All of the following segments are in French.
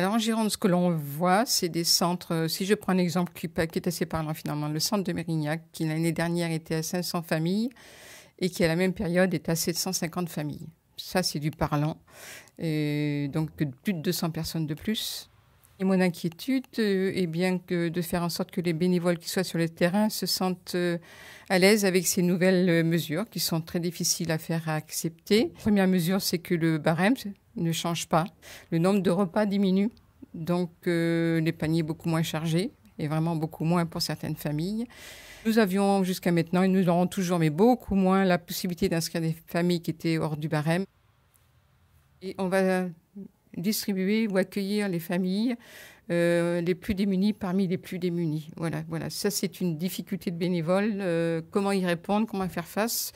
Alors en Gironde, ce que l'on voit, c'est des centres, euh, si je prends un exemple qui, est assez parlant finalement, le centre de Mérignac, qui l'année dernière était à 500 familles et qui à la même période est à 750 familles. Ça, c'est du parlant. Et donc plus de 200 personnes de plus. Et mon inquiétude euh, est bien que de faire en sorte que les bénévoles qui soient sur le terrain se sentent euh, à l'aise avec ces nouvelles mesures qui sont très difficiles à faire à accepter. première mesure, c'est que le barème, ne change pas. Le nombre de repas diminue, donc euh, les paniers beaucoup moins chargés, et vraiment beaucoup moins pour certaines familles. Nous avions jusqu'à maintenant, et nous aurons toujours, mais beaucoup moins, la possibilité d'inscrire des familles qui étaient hors du barème. Et on va distribuer ou accueillir les familles euh, les plus démunies parmi les plus démunies. Voilà, voilà. Ça, c'est une difficulté de bénévole. Euh, comment y répondre Comment faire face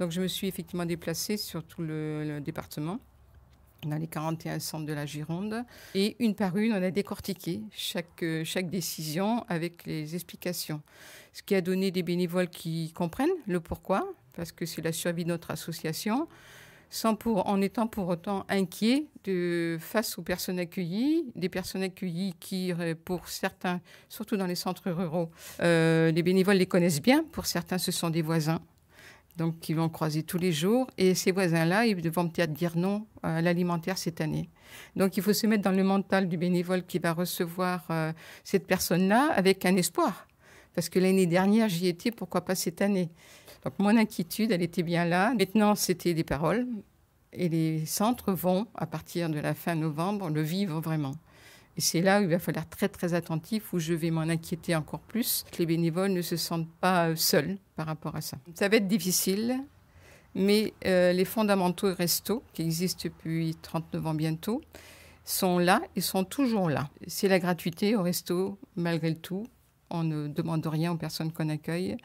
Donc, je me suis effectivement déplacée sur tout le département dans les 41 centres de la Gironde. Et une par une, on a décortiqué euh, chaque, décision avec les explications. Ce qui a donné des bénévoles qui comprennent le pourquoi, parce que c'est la survie de notre association, sans pour, en étant pour autant inquiets de, face aux personnes accueillies, des personnes accueillies qui, pour certains, surtout dans les centres ruraux, euh, les bénévoles les connaissent bien, pour certains, ce sont des voisins donc qui vont croiser tous les jours. Et ces voisins-là, ils vont peut-être dire non euh, à l'alimentaire cette année. Donc il faut se mettre dans le mental du bénévole qui va recevoir euh, cette personne-là avec un espoir. Parce que l'année dernière, j'y étais, pourquoi pas cette année Donc mon inquiétude, elle était bien là. Maintenant, c'était des paroles. Et les centres vont, à partir de la fin novembre, le vivre vraiment. Et c'est là où il va falloir être très très attentif, où je vais m'en inquiéter encore plus, que les bénévoles ne se sentent pas euh, seuls par rapport à ça. Ça va être difficile, mais euh, les fondamentaux resto, qui existent depuis 39 ans bientôt, sont là et sont toujours là. C'est la gratuité au resto, malgré tout. On ne demande rien aux personnes qu'on accueille.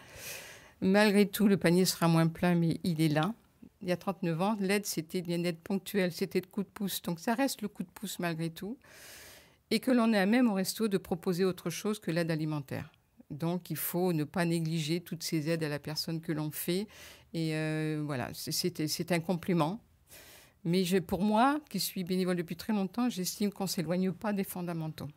Malgré tout, le panier sera moins plein, mais il est là il y a 39 ans, l'aide, c'était bien aide ponctuelle, c'était de coup de pouce. Donc ça reste le coup de pouce malgré tout et que l'on est à même au resto de proposer autre chose que l'aide alimentaire. Donc il faut ne pas négliger toutes ces aides à la personne que l'on fait. Et euh, voilà, c'est un complément. Mais pour moi, qui suis bénévole depuis très longtemps, j'estime qu'on ne s'éloigne pas des fondamentaux.